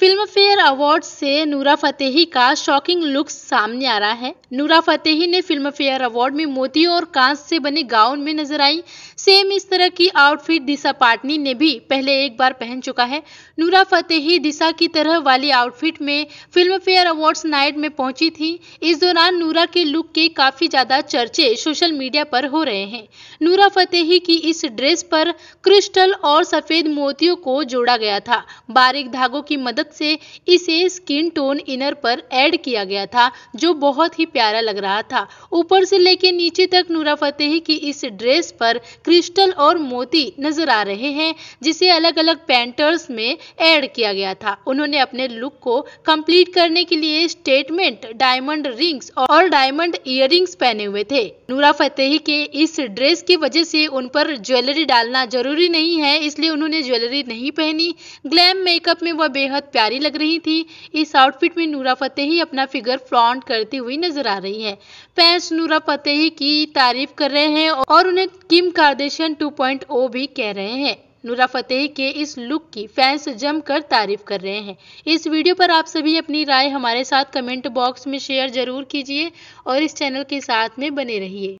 film fair award से नूरा Fatehi का शॉकिंग लुक सामने आ रहा है नूरा फतेही ने फिल्म फेयर अवार्ड में मोती और कांस से बने गाउन में नजर आई सेम इस तरह की आउटफिट दिशा पाटनी ने भी पहले एक बार पहन चुका है नूरा फतेही दिशा की तरह वाली आउटफिट में फिल्म फेयर अवार्ड नाइट में पहुंची थी इस दौरान नूरा के लुक के काफी ज्यादा चर्चे सोशल मीडिया पर हो रहे हैं नूरा फतेही की इस ड्रेस पर क्रिस्टल और सफेद मोतियों को जोड़ा गया था बारीक धागों की मदद मदद से इसे स्किन टोन इनर पर ऐड किया गया था जो बहुत ही प्यारा लग रहा था ऊपर से लेकर नीचे तक नूरा फतेही की इस ड्रेस पर क्रिस्टल और मोती नजर आ रहे हैं जिसे अलग अलग पेंटर्स में ऐड किया गया था उन्होंने अपने लुक को कंप्लीट करने के लिए स्टेटमेंट डायमंड रिंग्स और डायमंड इयर पहने हुए थे नूरा फतेही के इस ड्रेस की वजह से उन पर ज्वेलरी डालना जरूरी नहीं है इसलिए उन्होंने ज्वेलरी नहीं पहनी ग्लैम मेकअप में वह बेहद प्यारी लग रही थी इस आउटफिट में नूरा फतेही अपना फिगर फ्लॉन्ट करती हुई नजर आ रही है फैंस नूरा फतेही की तारीफ कर रहे हैं और उन्हें किम कार्देशन 2.0 भी कह रहे हैं नूरा फतेह के इस लुक की फैंस जमकर तारीफ कर रहे हैं इस वीडियो पर आप सभी अपनी राय हमारे साथ कमेंट बॉक्स में शेयर जरूर कीजिए और इस चैनल के साथ में बने रहिए